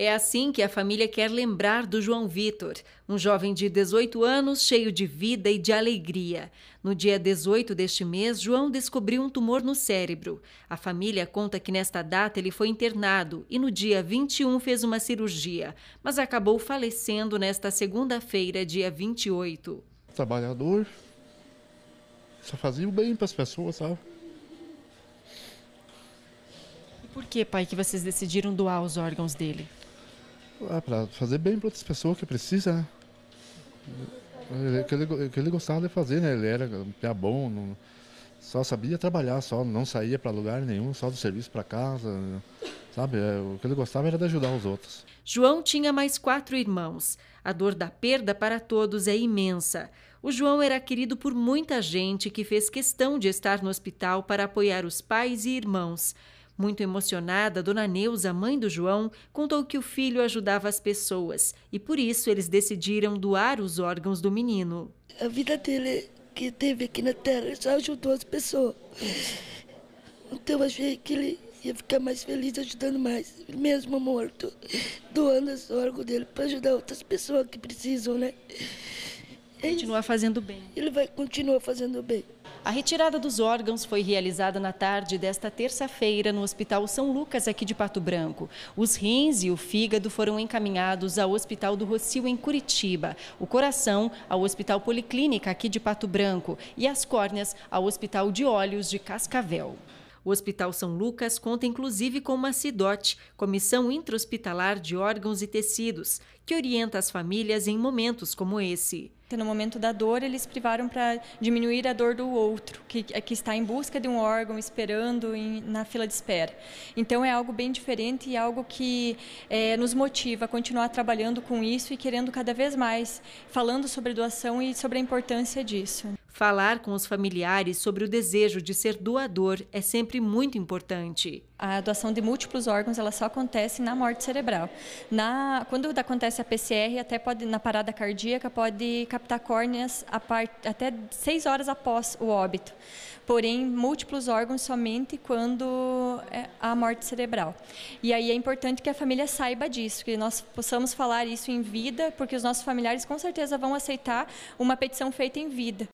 É assim que a família quer lembrar do João Vitor, um jovem de 18 anos cheio de vida e de alegria. No dia 18 deste mês, João descobriu um tumor no cérebro. A família conta que nesta data ele foi internado e no dia 21 fez uma cirurgia, mas acabou falecendo nesta segunda-feira, dia 28. Trabalhador, só fazia o bem para as pessoas, sabe? E por que, pai, que vocês decidiram doar os órgãos dele? Ah, para fazer bem para outras pessoas que precisam, né? Ele, que, ele, que ele gostava de fazer, né? Ele era um pé bom, não, só sabia trabalhar, só não saía para lugar nenhum, só do serviço para casa, sabe? É, o que ele gostava era de ajudar os outros. João tinha mais quatro irmãos. A dor da perda para todos é imensa. O João era querido por muita gente que fez questão de estar no hospital para apoiar os pais e irmãos. Muito emocionada, Dona Neuza, mãe do João, contou que o filho ajudava as pessoas e por isso eles decidiram doar os órgãos do menino. A vida dele que teve aqui na Terra já ajudou as pessoas. Então achei que ele ia ficar mais feliz ajudando mais, mesmo morto, doando os órgãos dele para ajudar outras pessoas que precisam, né? É continuar fazendo bem. Ele vai continuar fazendo bem. A retirada dos órgãos foi realizada na tarde desta terça-feira no Hospital São Lucas, aqui de Pato Branco. Os rins e o fígado foram encaminhados ao Hospital do Rocio, em Curitiba. O coração, ao Hospital Policlínica, aqui de Pato Branco. E as córneas, ao Hospital de Olhos, de Cascavel. O Hospital São Lucas conta inclusive com uma CIDOT, Comissão Intra-Hospitalar de Órgãos e Tecidos, que orienta as famílias em momentos como esse. Então, no momento da dor, eles privaram para diminuir a dor do outro, que, é, que, está em busca de um órgão, esperando em, na fila de espera. Então é algo bem diferente e algo que é, nos motiva a continuar trabalhando com isso e querendo cada vez mais, falando sobre doação e sobre a importância disso. Falar com os familiares sobre o desejo de ser doador é sempre muito importante. A doação de múltiplos órgãos ela só acontece na morte cerebral. Na, quando acontece a PCR, até pode na parada cardíaca pode captar córneas part, até seis horas após o óbito. Porém, múltiplos órgãos somente quando é, há morte cerebral. E aí é importante que a família saiba disso, que nós possamos falar isso em vida, porque os nossos familiares com certeza vão aceitar uma petição feita em vida.